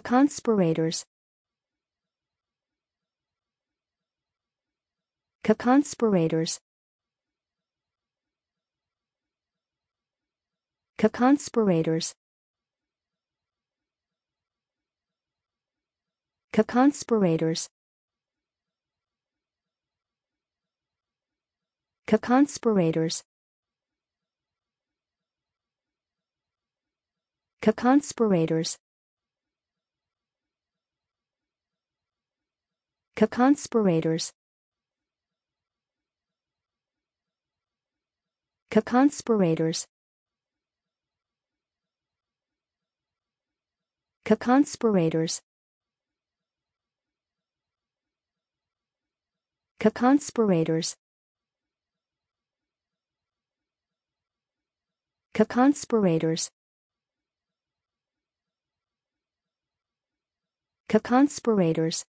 conspirators conspirators conspirators conspirators conspirators conspirators Co-conspirators Co-conspirators Co-conspirators Co-conspirators Co-conspirators Co-conspirators